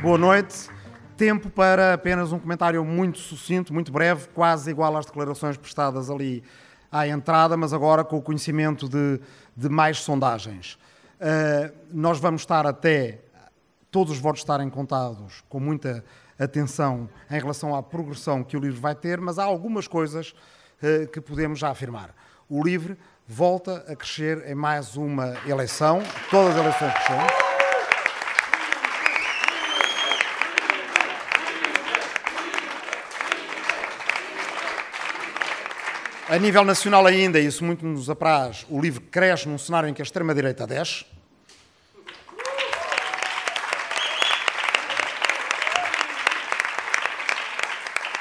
Boa noite. Tempo para apenas um comentário muito sucinto, muito breve, quase igual às declarações prestadas ali à entrada, mas agora com o conhecimento de, de mais sondagens. Uh, nós vamos estar até todos os votos estarem contados com muita atenção em relação à progressão que o livro vai ter, mas há algumas coisas uh, que podemos já afirmar. O livro volta a crescer em mais uma eleição, todas as eleições crescem. A nível nacional ainda, e isso muito nos apraz, o livro cresce num cenário em que a extrema-direita desce.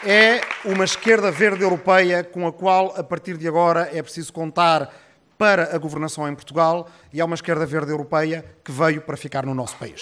É uma esquerda verde europeia com a qual, a partir de agora, é preciso contar para a governação em Portugal e é uma esquerda verde europeia que veio para ficar no nosso país.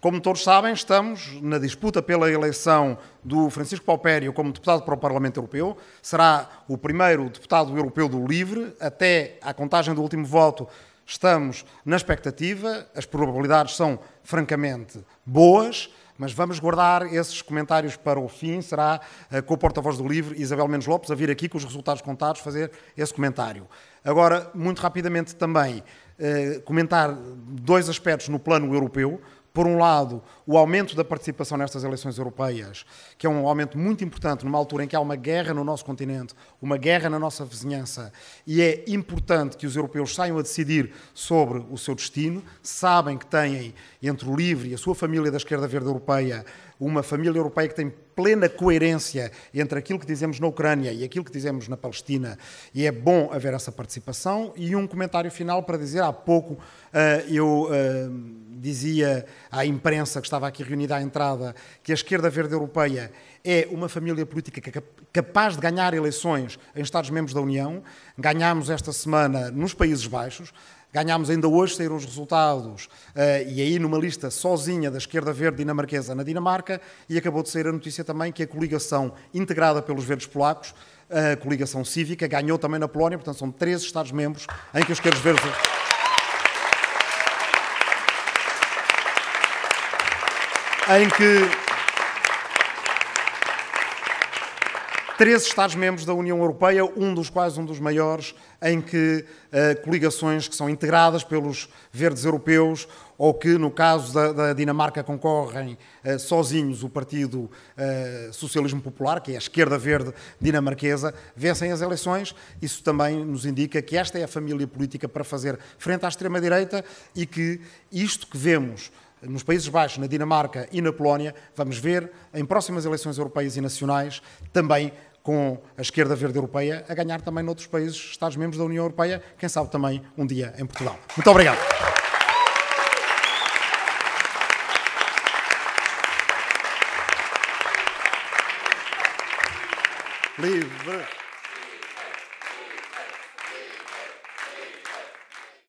Como todos sabem, estamos na disputa pela eleição do Francisco Paupério como deputado para o Parlamento Europeu. Será o primeiro deputado europeu do LIVRE. Até à contagem do último voto, estamos na expectativa. As probabilidades são francamente boas mas vamos guardar esses comentários para o fim. Será eh, com o porta-voz do Livre, Isabel Menos Lopes, a vir aqui com os resultados contados, fazer esse comentário. Agora, muito rapidamente também, eh, comentar dois aspectos no plano europeu por um lado, o aumento da participação nestas eleições europeias, que é um aumento muito importante numa altura em que há uma guerra no nosso continente, uma guerra na nossa vizinhança, e é importante que os europeus saiam a decidir sobre o seu destino, sabem que têm entre o LIVRE e a sua família da esquerda verde europeia uma família europeia que tem plena coerência entre aquilo que dizemos na Ucrânia e aquilo que dizemos na Palestina, e é bom haver essa participação. E um comentário final para dizer: há pouco uh, eu uh, dizia à imprensa que estava aqui reunida à entrada que a esquerda verde europeia é uma família política é capaz de ganhar eleições em Estados-membros da União. Ganhámos esta semana nos Países Baixos. Ganhámos ainda hoje, saíram os resultados, uh, e aí numa lista sozinha da esquerda verde dinamarquesa na Dinamarca, e acabou de sair a notícia também que a coligação integrada pelos verdes polacos, a coligação cívica, ganhou também na Polónia, portanto são três Estados-membros em que os esquerdos verdes... em que 13 Estados-membros da União Europeia, um dos quais um dos maiores, em que uh, coligações que são integradas pelos verdes europeus ou que, no caso da, da Dinamarca, concorrem uh, sozinhos o Partido uh, Socialismo Popular, que é a esquerda verde dinamarquesa, vencem as eleições. Isso também nos indica que esta é a família política para fazer frente à extrema-direita e que isto que vemos nos Países Baixos, na Dinamarca e na Polónia, vamos ver em próximas eleições europeias e nacionais também com a esquerda verde europeia a ganhar também noutros países, Estados-membros da União Europeia, quem sabe também um dia em Portugal. Muito obrigado. Livre.